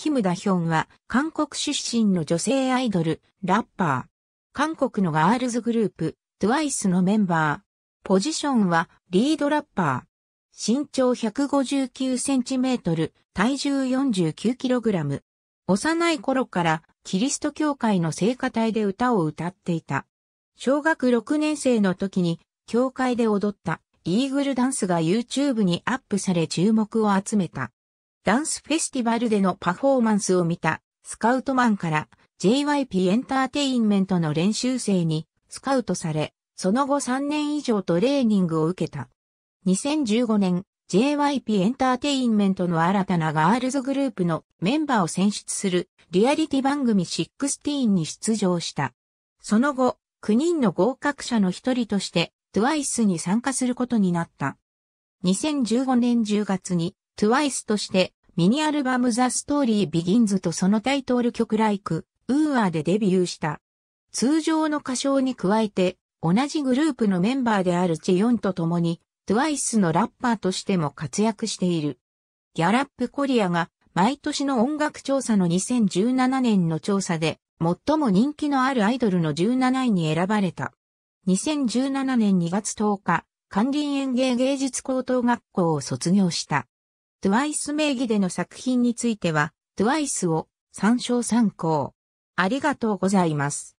キム・ダヒョンは、韓国出身の女性アイドル、ラッパー。韓国のガールズグループ、TWICE のメンバー。ポジションは、リードラッパー。身長1 5 9センチメートル、体重 49kg。幼い頃から、キリスト教会の聖歌隊で歌を歌っていた。小学6年生の時に、教会で踊った、イーグルダンスが YouTube にアップされ注目を集めた。ダンスフェスティバルでのパフォーマンスを見たスカウトマンから JYP エンターテインメントの練習生にスカウトされ、その後3年以上トレーニングを受けた。2015年、JYP エンターテインメントの新たなガールズグループのメンバーを選出するリアリティ番組16に出場した。その後、9人の合格者の一人として TWICE に参加することになった。2015年10月に TWICE としてミニアルバムザストーリービギンズとそのタイトル曲 Like, ウーアーでデビューした。通常の歌唱に加えて、同じグループのメンバーであるチヨンと共に、TWICE のラッパーとしても活躍している。ギャラップコリアが毎年の音楽調査の2017年の調査で、最も人気のあるアイドルの17位に選ばれた。2017年2月10日、管理園芸芸術高等学校を卒業した。TWICE 名義での作品については、TWICE を参照参考。ありがとうございます。